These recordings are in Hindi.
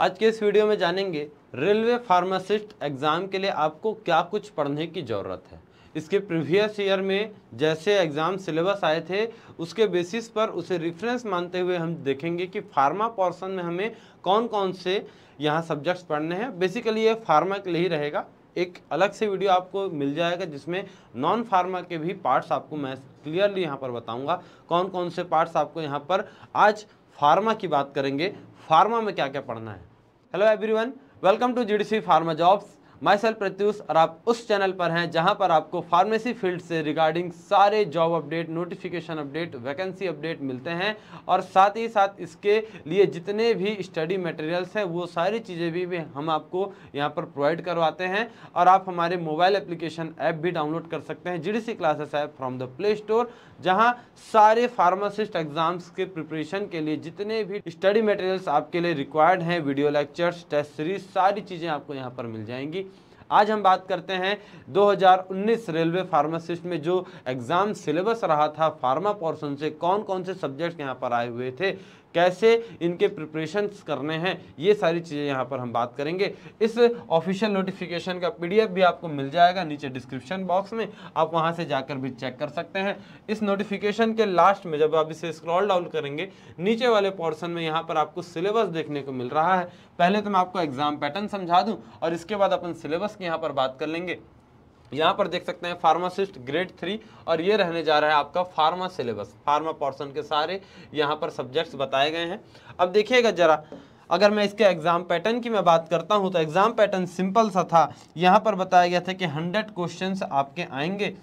आज के इस वीडियो में जानेंगे रेलवे फार्मासिस्ट एग्ज़ाम के लिए आपको क्या कुछ पढ़ने की ज़रूरत है इसके प्रीवियस ईयर में जैसे एग्ज़ाम सिलेबस आए थे उसके बेसिस पर उसे रिफरेंस मानते हुए हम देखेंगे कि फार्मा पोर्सन में हमें कौन कौन से यहाँ सब्जेक्ट्स पढ़ने हैं बेसिकली ये फार्मा के लिए ही रहेगा एक अलग से वीडियो आपको मिल जाएगा जिसमें नॉन फार्मा के भी पार्ट्स आपको मैं क्लियरली यहाँ पर बताऊँगा कौन कौन से पार्ट्स आपको यहाँ पर आज फार्मा की बात करेंगे फार्मा में क्या क्या पढ़ना है hello everyone welcome to GDC pharma jobs myself Pratyush और आप उस चैनल पर हैं जहां पर आपको फार्मेसी फील्ड से रिगार्डिंग सारे job update notification update vacancy update मिलते हैं और साथ ही साथ इसके लिए जितने भी स्टडी मटेरियल्स हैं वो सारी चीज़ें भी, भी हम आपको यहाँ पर प्रोवाइड करवाते हैं और आप हमारे मोबाइल एप्लीकेशन ऐप भी डाउनलोड कर सकते हैं G classes app from the Play Store जहाँ सारे फार्मासिस्ट एग्जाम्स के प्रिपरेशन के लिए जितने भी स्टडी मटेरियल्स आपके लिए रिक्वायर्ड हैं वीडियो लेक्चर्स टेस्ट सीरीज सारी चीज़ें आपको यहाँ पर मिल जाएंगी आज हम बात करते हैं 2019 रेलवे फार्मासिस्ट में जो एग्ज़ाम सिलेबस रहा था फार्मा पोर्शन से कौन कौन से सब्जेक्ट यहाँ पर आए हुए थे कैसे इनके प्रिपरेशन करने हैं ये सारी चीज़ें यहाँ पर हम बात करेंगे इस ऑफिशियल नोटिफिकेशन का पी भी आपको मिल जाएगा नीचे डिस्क्रिप्शन बॉक्स में आप वहाँ से जाकर भी चेक कर सकते हैं इस नोटिफिकेशन के लास्ट में जब आप इसे स्क्रॉल डाउन करेंगे नीचे वाले पोर्सन में यहाँ पर आपको सिलेबस देखने को मिल रहा है पहले तो मैं आपको एग्जाम पैटर्न समझा दूँ और इसके बाद अपन सिलेबस की यहाँ पर बात कर लेंगे यहाँ पर देख सकते हैं फार्मासिस्ट ग्रेड थ्री और ये रहने जा रहा है आपका फार्मा सिलेबस फार्मा पोर्सन के सारे यहाँ पर सब्जेक्ट्स बताए गए हैं अब देखिएगा जरा अगर मैं इसके एग्ज़ाम पैटर्न की मैं बात करता हूँ तो एग्ज़ाम पैटर्न सिंपल सा था यहाँ पर बताया गया था कि हंड्रेड क्वेश्चन आपके आएंगे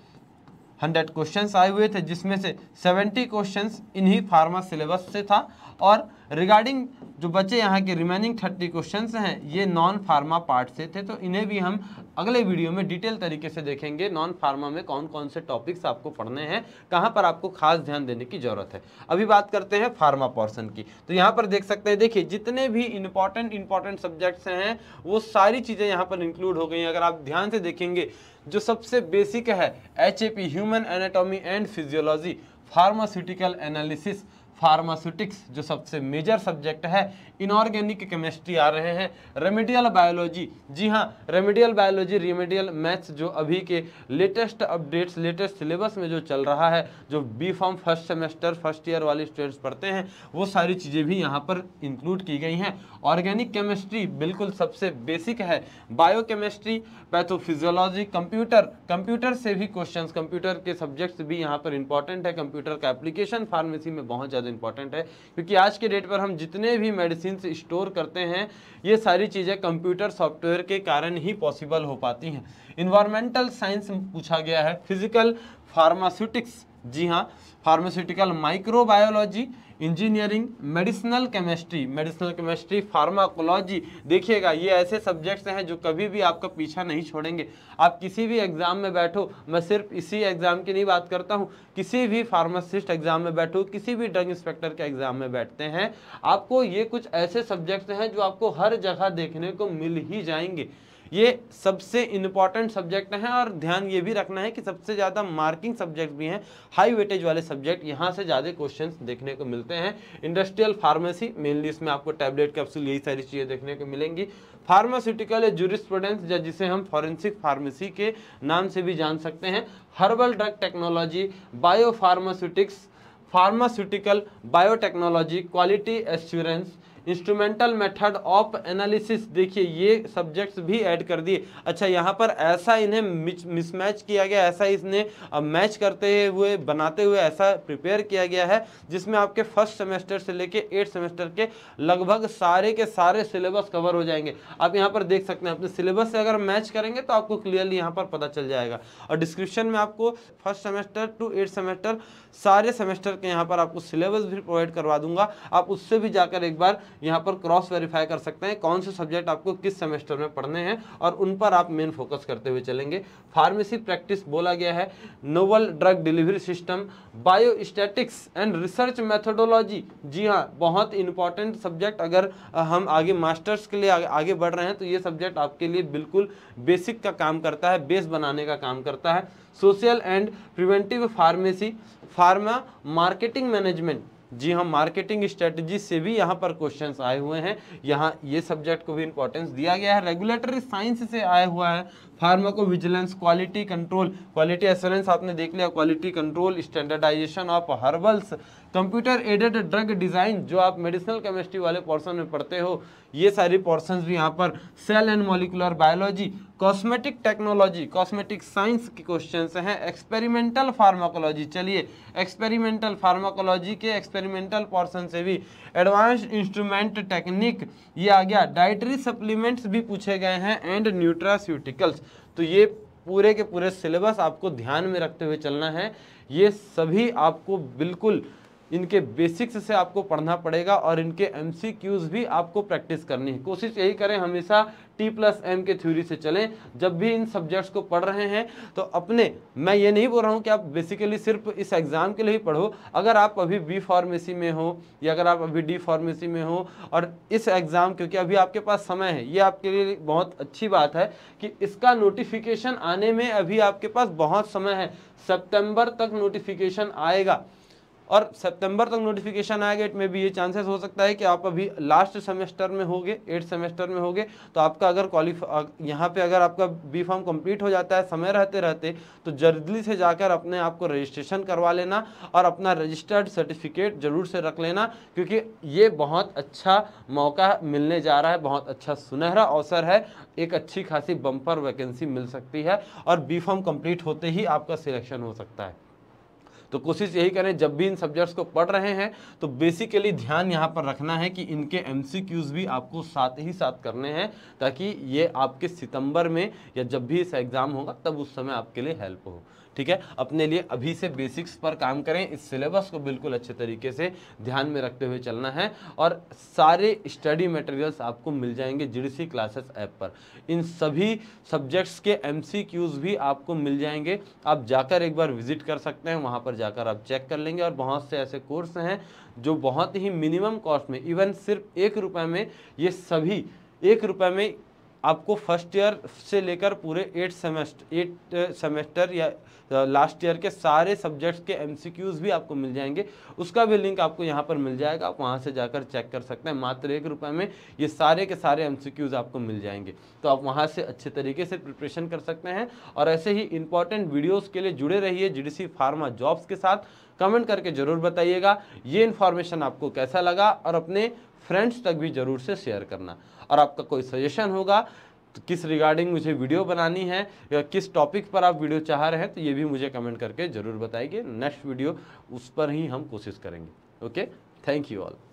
हंड्रेड क्वेश्चन आए हुए थे जिसमें से सेवेंटी क्वेश्चन इन्हीं फार्मा सिलेबस से था और रिगार्डिंग जो बचे यहाँ के रिमेनिंग थर्टी क्वेश्चन हैं ये नॉन फार्मा पार्ट से थे तो इन्हें भी हम अगले वीडियो में डिटेल तरीके से देखेंगे नॉन फार्मा में कौन कौन से टॉपिक्स आपको पढ़ने हैं कहाँ पर आपको खास ध्यान देने की ज़रूरत है अभी बात करते हैं फार्मा पोर्सन की तो यहाँ पर देख सकते हैं देखिए जितने भी इंपॉर्टेंट इंपॉर्टेंट सब्जेक्ट्स हैं वो सारी चीज़ें यहाँ पर इंक्लूड हो गई हैं अगर आप ध्यान से देखेंगे जो सबसे बेसिक है H human anatomy and physiology pharmaceutical analysis pharmaceutics जो सबसे मेजर सब्जेक्ट है इनऑर्गेनिक केमिस्ट्री आ रहे हैं रेमेडियल बायोलॉजी जी हाँ रेमेडियल बायोलॉजी रेमेडियल मैथ्स जो अभी के लेटेस्ट अपडेट्स लेटेस्ट सिलेबस में जो चल रहा है जो B pharm first semester first year वाले स्टूडेंट्स पढ़ते हैं वो सारी चीज़ें भी यहाँ पर इंक्लूड की गई हैं ऑर्गेनिक केमिस्ट्री बिल्कुल सबसे बेसिक है biochemistry pathophysiology computer computer से भी क्वेश्चन कंप्यूटर के सब्जेक्ट्स भी यहाँ पर इंपॉर्टेंट है कंप्यूटर का एप्लीकेशन फार्मेसी में बहुत ज़्यादा इंपॉर्टेंट है क्योंकि आज के डेट पर हम जितने भी मेडिसिन स्टोर करते हैं ये सारी चीज़ें कंप्यूटर सॉफ्टवेयर के कारण ही पॉसिबल हो पाती हैं इन्वायरमेंटल साइंस पूछा गया है फिजिकल फार्मास्यूटिक्स जी हाँ pharmaceutical microbiology engineering medicinal chemistry medicinal chemistry pharmacology देखिएगा ये ऐसे सब्जेक्ट्स हैं जो कभी भी आपका पीछा नहीं छोड़ेंगे आप किसी भी एग्ज़ाम में बैठो मैं सिर्फ इसी एग्ज़ाम की नहीं बात करता हूँ किसी भी फार्मासिस्ट एग्ज़ाम में बैठो किसी भी ड्रग इंस्पेक्टर के एग्ज़ाम में बैठते हैं आपको ये कुछ ऐसे सब्जेक्ट्स हैं जो आपको हर जगह देखने को मिल ही जाएंगे ये सबसे इंपॉर्टेंट सब्जेक्ट हैं और ध्यान ये भी रखना है कि सबसे ज़्यादा मार्किंग सब्जेक्ट भी हैं हाई वेटेज वाले सब्जेक्ट यहाँ से ज़्यादा क्वेश्चन देखने को मिलते हैं इंडस्ट्रियल फार्मेसी मेनली इसमें आपको टैबलेट कैप्सूल यही सारी चीज़ें देखने को मिलेंगी फार्मास्यूटिकल या जूरिस्प्रूडेंस या जिसे हम फॉरेंसिक फार्मेसी के नाम से भी जान सकते हैं herbal drug technology biopharmaceutics pharmaceutical biotechnology quality assurance instrumental method of analysis देखिए ये सब्जेक्ट्स भी ऐड कर दिए अच्छा यहाँ पर ऐसा इन्हें मिसमैच किया गया ऐसा इसने मैच करते हुए बनाते हुए ऐसा प्रिपेयर किया गया है जिसमें आपके फर्स्ट सेमेस्टर से लेके एट सेमेस्टर के लगभग सारे के सारे सिलेबस कवर हो जाएंगे आप यहाँ पर देख सकते हैं अपने सिलेबस से अगर मैच करेंगे तो आपको क्लियरली यहाँ पर पता चल जाएगा और डिस्क्रिप्शन में आपको first semester to eight semester सारे सेमेस्टर के यहाँ पर आपको सिलेबस भी प्रोवाइड करवा दूंगा आप उससे भी जाकर एक बार यहाँ पर क्रॉस वेरीफाई कर सकते हैं कौन से सब्जेक्ट आपको किस सेमेस्टर में पढ़ने हैं और उन पर आप मेन फोकस करते हुए चलेंगे फार्मेसी प्रैक्टिस बोला गया है novel drug delivery system statics and research methodology जी हाँ बहुत इंपॉर्टेंट सब्जेक्ट अगर हम आगे मास्टर्स के लिए आगे बढ़ रहे हैं तो ये सब्जेक्ट आपके लिए बिल्कुल बेसिक का काम करता है बेस बनाने का काम करता है social and preventive pharmacy pharma marketing management जी हम मार्केटिंग स्ट्रेटजी से भी यहाँ पर क्वेश्चंस आए हुए हैं यहाँ ये सब्जेक्ट को भी इंपॉर्टेंस दिया गया है रेगुलेटरी साइंस से आया हुआ है pharmacovigilance quality control quality assurance आपने देख लिया quality control standardisation of herbals computer aided drug design जो आप मेडिसिनल केमिस्ट्री वाले पोर्सन में पढ़ते हो ये सारी पोर्सन भी यहाँ पर cell and molecular biology cosmetic technology cosmetic science के क्वेश्चन हैं एक्सपेरिमेंटल फार्माकोलॉजी चलिए एक्सपेरिमेंटल फार्माकोलॉजी के एक्सपेरिमेंटल पोर्सन से भी एडवांस इंस्ट्रूमेंट टेक्निक ये आ गया डाइटरी सप्लीमेंट्स भी पूछे गए हैं एंड न्यूट्रास्यूटिकल्स तो ये पूरे के पूरे सिलेबस आपको ध्यान में रखते हुए चलना है ये सभी आपको बिल्कुल इनके बेसिक्स से आपको पढ़ना पड़ेगा और इनके एम भी आपको प्रैक्टिस करनी है कोशिश यही करें हमेशा टी प्लस एम के थ्योरी से चलें जब भी इन सब्जेक्ट्स को पढ़ रहे हैं तो अपने मैं ये नहीं बोल रहा हूँ कि आप बेसिकली सिर्फ इस एग्ज़ाम के लिए ही पढ़ो अगर आप अभी बी फार्मेसी में हो या अगर आप अभी डी फार्मेसी में हो और इस एग्ज़ाम क्योंकि अभी आपके पास समय है ये आपके लिए बहुत अच्छी बात है कि इसका नोटिफिकेशन आने में अभी आपके पास बहुत समय है सेप्टेम्बर तक नोटिफिकेशन आएगा और सितंबर तक नोटिफिकेशन आएगा इट में भी ये चांसेस हो सकता है कि आप अभी लास्ट सेमेस्टर में होगे एट सेमेस्टर में होगे तो आपका अगर क्वालिफाई यहाँ पे अगर आपका बी फॉर्म कम्प्लीट हो जाता है समय रहते रहते तो जल्दी से जाकर अपने आप को रजिस्ट्रेशन करवा लेना और अपना रजिस्टर्ड सर्टिफिकेट ज़रूर से रख लेना क्योंकि ये बहुत अच्छा मौका मिलने जा रहा है बहुत अच्छा सुनहरा अवसर है एक अच्छी खासी बम्पर वैकेंसी मिल सकती है और बी फॉर्म कम्प्लीट होते ही आपका सिलेक्शन हो सकता है तो कोशिश यही करें जब भी इन सब्जेक्ट्स को पढ़ रहे हैं तो बेसिकली ध्यान यहाँ पर रखना है कि इनके एम भी आपको साथ ही साथ करने हैं ताकि ये आपके सितंबर में या जब भी इस एग्ज़ाम होगा तब उस समय आपके लिए हेल्प हो ठीक है अपने लिए अभी से बेसिक्स पर काम करें इस सिलेबस को बिल्कुल अच्छे तरीके से ध्यान में रखते हुए चलना है और सारे स्टडी मटेरियल्स आपको मिल जाएंगे जीडीसी क्लासेस ऐप पर इन सभी सब्जेक्ट्स के एम भी आपको मिल जाएंगे आप जाकर एक बार विजिट कर सकते हैं वहाँ पर जाकर आप चेक कर लेंगे और बहुत से ऐसे कोर्स हैं जो बहुत ही मिनिमम कॉस्ट में इवन सिर्फ एक रुपये में ये सभी एक रुपये में आपको फर्स्ट ईयर से लेकर पूरे एट सेमेस्टर एट सेमेस्टर या लास्ट ईयर के सारे सब्जेक्ट्स के एमसीक्यूज भी आपको मिल जाएंगे उसका भी लिंक आपको यहाँ पर मिल जाएगा आप वहाँ से जाकर चेक कर सकते हैं मात्र एक रुपये में ये सारे के सारे एमसीक्यूज आपको मिल जाएंगे तो आप वहाँ से अच्छे तरीके से प्रिपरेशन कर सकते हैं और ऐसे ही इंपॉर्टेंट वीडियोज़ के लिए जुड़े रहिए जी फार्मा जॉब्स के साथ कमेंट करके ज़रूर बताइएगा ये इन्फॉर्मेशन आपको कैसा लगा और अपने फ्रेंड्स तक भी ज़रूर से शेयर करना और आपका कोई सजेशन होगा तो किस रिगार्डिंग मुझे वीडियो बनानी है या किस टॉपिक पर आप वीडियो चाह रहे हैं तो ये भी मुझे कमेंट करके ज़रूर बताइए नेक्स्ट वीडियो उस पर ही हम कोशिश करेंगे ओके थैंक यू ऑल